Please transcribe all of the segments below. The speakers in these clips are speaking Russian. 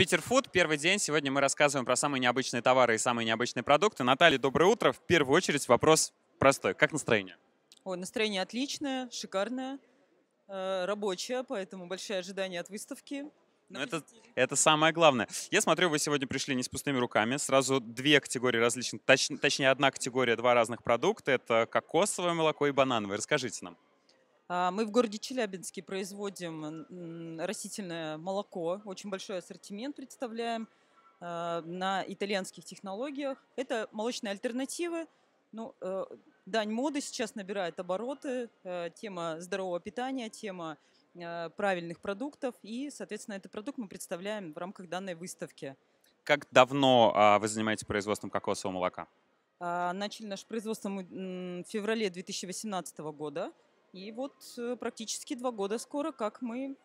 Питерфуд, первый день. Сегодня мы рассказываем про самые необычные товары и самые необычные продукты. Наталья, доброе утро. В первую очередь вопрос простой. Как настроение? Ой, настроение отличное, шикарное, э, рабочее, поэтому большие ожидания от выставки. Но ну, это, это самое главное. Я смотрю, вы сегодня пришли не с пустыми руками. Сразу две категории различных, точ, точнее одна категория, два разных продукта. Это кокосовое молоко и банановое. Расскажите нам. А, мы в городе Челябинске производим растительное молоко, очень большой ассортимент представляем а, на итальянских технологиях. Это молочные альтернативы. Ну, э, дань моды сейчас набирает обороты. Э, тема здорового питания, тема э, правильных продуктов. И, соответственно, этот продукт мы представляем в рамках данной выставки. Как давно а, вы занимаетесь производством кокосового молока? Начали наше производство мы в феврале 2018 года. И вот э, практически два года скоро, как мы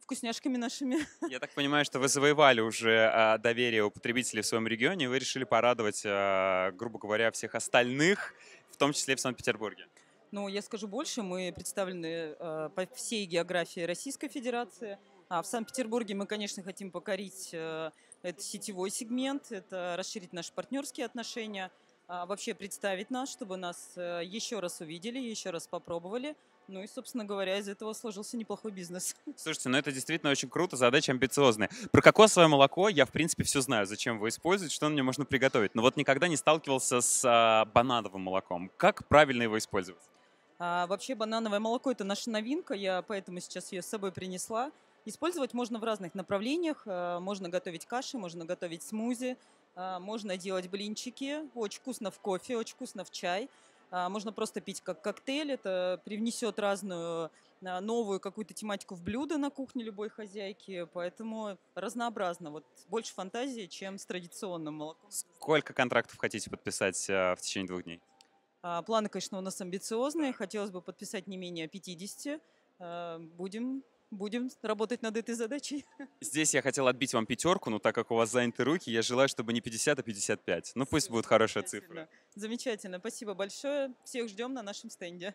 вкусняшками нашими. Я так понимаю, что вы завоевали уже а, доверие у потребителей в своем регионе, и вы решили порадовать, а, грубо говоря, всех остальных, в том числе в Санкт-Петербурге. Ну, я скажу больше, мы представлены э, по всей географии Российской Федерации. А в Санкт-Петербурге мы, конечно, хотим покорить э, этот сетевой сегмент, это расширить наши партнерские отношения – а, вообще представить нас, чтобы нас э, еще раз увидели, еще раз попробовали. Ну и, собственно говоря, из этого сложился неплохой бизнес. Слушайте, ну это действительно очень круто, задача амбициозная. Про кокосовое молоко я, в принципе, все знаю, зачем его использовать, что на нем можно приготовить. Но вот никогда не сталкивался с а, банановым молоком. Как правильно его использовать? А, вообще банановое молоко – это наша новинка, я поэтому сейчас ее с собой принесла. Использовать можно в разных направлениях. Э, можно готовить каши, можно готовить смузи, э, можно делать блинчики. Очень вкусно в кофе, очень вкусно в чай. Э, можно просто пить как коктейль. Это привнесет разную новую какую-то тематику в блюдо на кухне любой хозяйки. Поэтому разнообразно. Вот больше фантазии, чем с традиционным молоком. Сколько контрактов хотите подписать в течение двух дней? А, планы, конечно, у нас амбициозные. Хотелось бы подписать не менее 50. Будем будем работать над этой задачей. Здесь я хотел отбить вам пятерку, но так как у вас заняты руки, я желаю, чтобы не 50, а 55. Ну пусть будет хорошая цифра. Замечательно, спасибо большое. Всех ждем на нашем стенде.